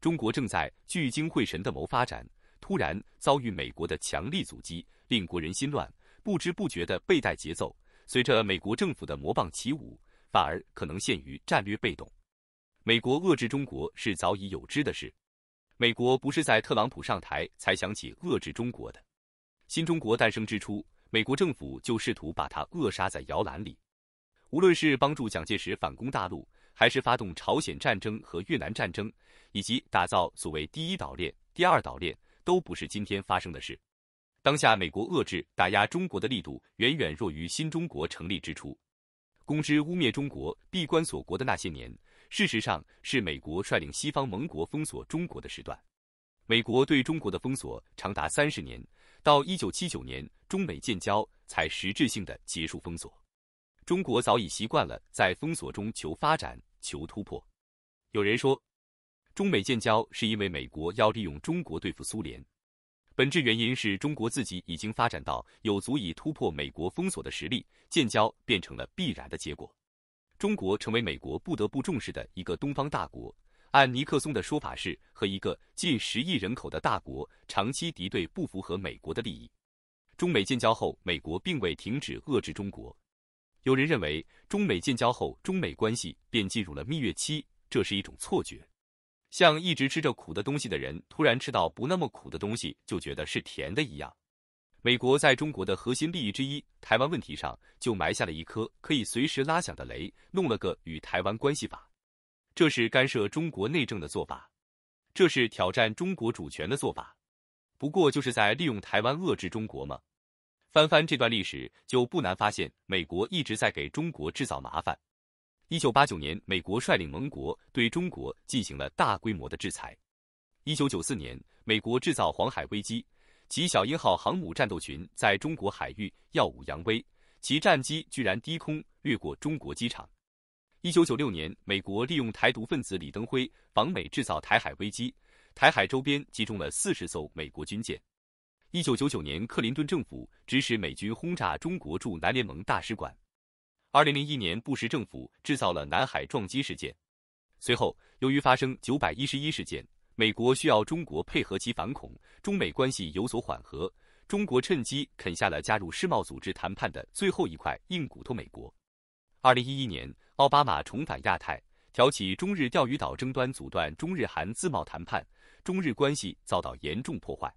中国正在聚精会神地谋发展，突然遭遇美国的强力阻击，令国人心乱，不知不觉的背带节奏。随着美国政府的魔棒起舞，反而可能陷于战略被动。美国遏制中国是早已有之的事，美国不是在特朗普上台才想起遏制中国的。新中国诞生之初，美国政府就试图把它扼杀在摇篮里。无论是帮助蒋介石反攻大陆，还是发动朝鲜战争和越南战争。以及打造所谓第一岛链、第二岛链都不是今天发生的事。当下美国遏制打压中国的力度远远弱于新中国成立之初，公知污蔑中国闭关锁国的那些年，事实上是美国率领西方盟国封锁中国的时段。美国对中国的封锁长达三十年，到一九七九年中美建交才实质性的结束封锁。中国早已习惯了在封锁中求发展、求突破。有人说。中美建交是因为美国要利用中国对付苏联，本质原因是中国自己已经发展到有足以突破美国封锁的实力，建交变成了必然的结果。中国成为美国不得不重视的一个东方大国，按尼克松的说法是和一个近十亿人口的大国长期敌对不符合美国的利益。中美建交后，美国并未停止遏制中国。有人认为中美建交后中美关系便进入了蜜月期，这是一种错觉。像一直吃着苦的东西的人，突然吃到不那么苦的东西，就觉得是甜的一样。美国在中国的核心利益之一，台湾问题上就埋下了一颗可以随时拉响的雷，弄了个《与台湾关系法》，这是干涉中国内政的做法，这是挑战中国主权的做法。不过就是在利用台湾遏制中国吗？翻翻这段历史，就不难发现，美国一直在给中国制造麻烦。一九八九年，美国率领盟国对中国进行了大规模的制裁。一九九四年，美国制造黄海危机，其“小鹰”号航母战斗群在中国海域耀武扬威，其战机居然低空掠过中国机场。一九九六年，美国利用台独分子李登辉访美制造台海危机，台海周边集中了四十艘美国军舰。一九九九年，克林顿政府指使美军轰炸中国驻南联盟大使馆。二零零一年，布什政府制造了南海撞击事件。随后，由于发生九百一十一事件，美国需要中国配合其反恐，中美关系有所缓和。中国趁机啃下了加入世贸组织谈判的最后一块硬骨头。美国，二零一一年，奥巴马重返亚太，挑起中日钓鱼岛争端，阻断中日韩自贸谈判，中日关系遭到严重破坏。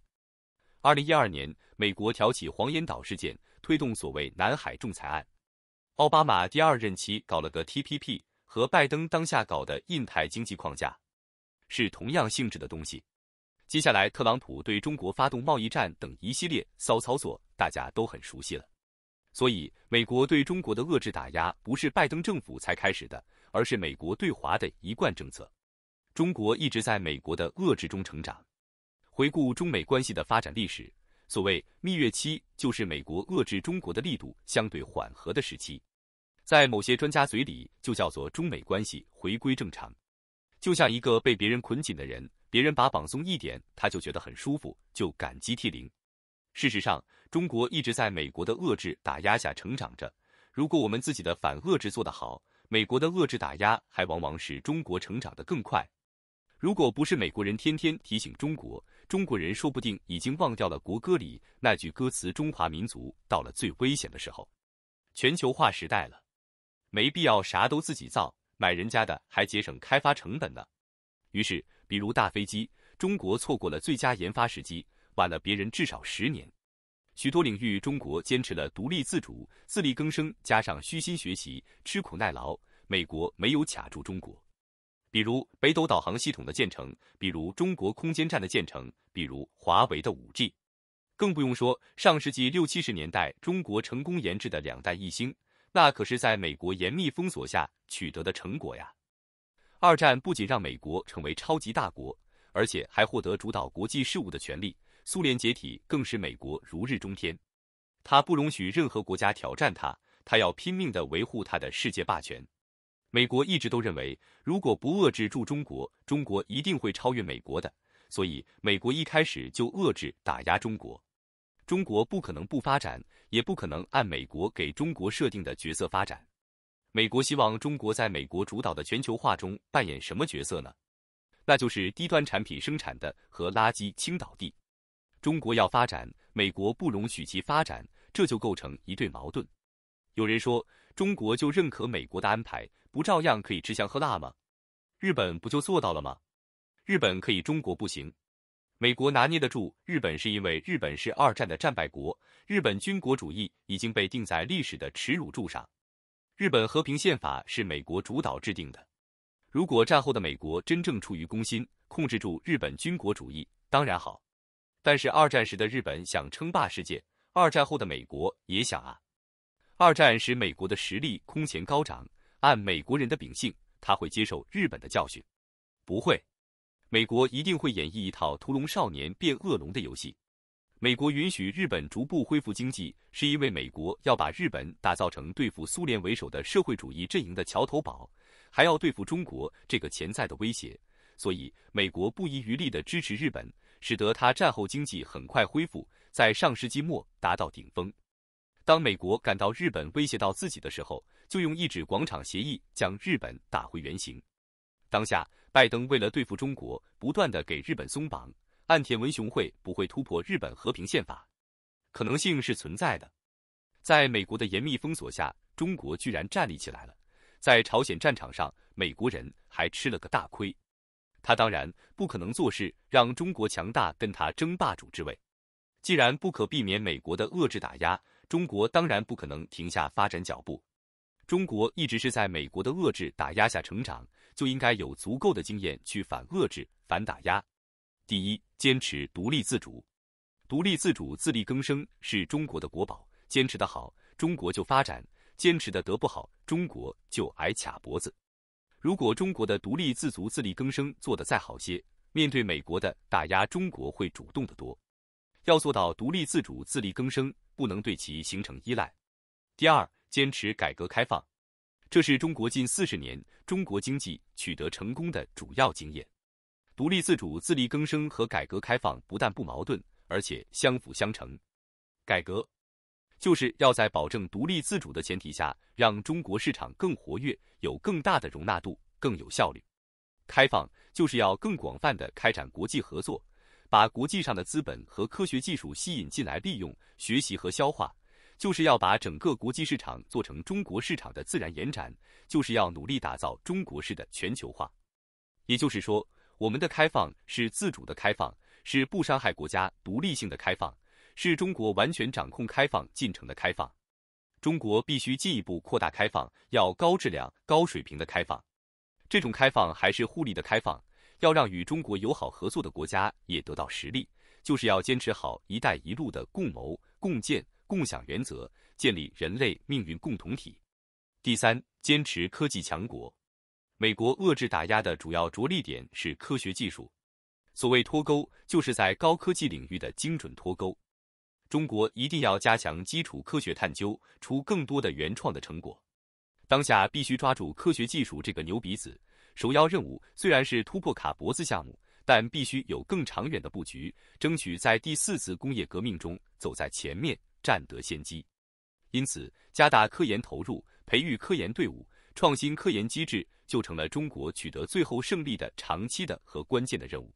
二零一二年，美国挑起黄岩岛事件，推动所谓南海仲裁案。奥巴马第二任期搞了个 TPP，和拜登当下搞的印太经济框架是同样性质的东西。接下来，特朗普对中国发动贸易战等一系列骚操作，大家都很熟悉了。所以，美国对中国的遏制打压不是拜登政府才开始的，而是美国对华的一贯政策。中国一直在美国的遏制中成长。回顾中美关系的发展历史。所谓蜜月期，就是美国遏制中国的力度相对缓和的时期，在某些专家嘴里就叫做中美关系回归正常。就像一个被别人捆紧的人，别人把绑松一点，他就觉得很舒服，就感激涕零。事实上，中国一直在美国的遏制打压下成长着。如果我们自己的反遏制做得好，美国的遏制打压还往往使中国成长得更快。如果不是美国人天天提醒中国，中国人说不定已经忘掉了国歌里那句歌词：“中华民族到了最危险的时候。”全球化时代了，没必要啥都自己造，买人家的还节省开发成本呢。于是，比如大飞机，中国错过了最佳研发时机，晚了别人至少十年。许多领域，中国坚持了独立自主、自力更生，加上虚心学习、吃苦耐劳，美国没有卡住中国。比如北斗导航系统的建成，比如中国空间站的建成，比如华为的五 G，更不用说上世纪六七十年代中国成功研制的两弹一星，那可是在美国严密封锁下取得的成果呀。二战不仅让美国成为超级大国，而且还获得主导国际事务的权利。苏联解体更使美国如日中天，他不容许任何国家挑战他，他要拼命的维护他的世界霸权。美国一直都认为，如果不遏制住中国，中国一定会超越美国的，所以美国一开始就遏制打压中国。中国不可能不发展，也不可能按美国给中国设定的角色发展。美国希望中国在美国主导的全球化中扮演什么角色呢？那就是低端产品生产的和垃圾倾倒地。中国要发展，美国不容许其发展，这就构成一对矛盾。有人说，中国就认可美国的安排。不照样可以吃香喝辣吗？日本不就做到了吗？日本可以，中国不行。美国拿捏得住日本，是因为日本是二战的战败国，日本军国主义已经被钉在历史的耻辱柱上。日本和平宪法是美国主导制定的。如果战后的美国真正出于公心，控制住日本军国主义，当然好。但是二战时的日本想称霸世界，二战后的美国也想啊。二战使美国的实力空前高涨。按美国人的秉性，他会接受日本的教训，不会。美国一定会演绎一套“屠龙少年变恶龙”的游戏。美国允许日本逐步恢复经济，是因为美国要把日本打造成对付苏联为首的社会主义阵营的桥头堡，还要对付中国这个潜在的威胁。所以，美国不遗余力的支持日本，使得他战后经济很快恢复，在上世纪末达到顶峰。当美国感到日本威胁到自己的时候，就用一纸广场协议将日本打回原形。当下，拜登为了对付中国，不断的给日本松绑。岸田文雄会不会突破日本和平宪法？可能性是存在的。在美国的严密封锁下，中国居然站立起来了。在朝鲜战场上，美国人还吃了个大亏。他当然不可能做事让中国强大，跟他争霸主之位。既然不可避免美国的遏制打压，中国当然不可能停下发展脚步。中国一直是在美国的遏制打压下成长，就应该有足够的经验去反遏制、反打压。第一，坚持独立自主，独立自主、自力更生是中国的国宝，坚持的好，中国就发展；坚持的得不好，中国就挨卡脖子。如果中国的独立自足、自力更生做得再好些，面对美国的打压，中国会主动得多。要做到独立自主、自力更生，不能对其形成依赖。第二。坚持改革开放，这是中国近四十年中国经济取得成功的主要经验。独立自主、自力更生和改革开放不但不矛盾，而且相辅相成。改革就是要在保证独立自主的前提下，让中国市场更活跃，有更大的容纳度，更有效率。开放就是要更广泛的开展国际合作，把国际上的资本和科学技术吸引进来，利用、学习和消化。就是要把整个国际市场做成中国市场的自然延展，就是要努力打造中国式的全球化。也就是说，我们的开放是自主的开放，是不伤害国家独立性的开放，是中国完全掌控开放进程的开放。中国必须进一步扩大开放，要高质量、高水平的开放。这种开放还是互利的开放，要让与中国友好合作的国家也得到实力，就是要坚持好“一带一路”的共谋共建。共享原则，建立人类命运共同体。第三，坚持科技强国。美国遏制打压的主要着力点是科学技术。所谓脱钩，就是在高科技领域的精准脱钩。中国一定要加强基础科学探究，出更多的原创的成果。当下必须抓住科学技术这个牛鼻子。首要任务虽然是突破卡脖子项目，但必须有更长远的布局，争取在第四次工业革命中走在前面。占得先机，因此加大科研投入、培育科研队伍、创新科研机制，就成了中国取得最后胜利的长期的和关键的任务。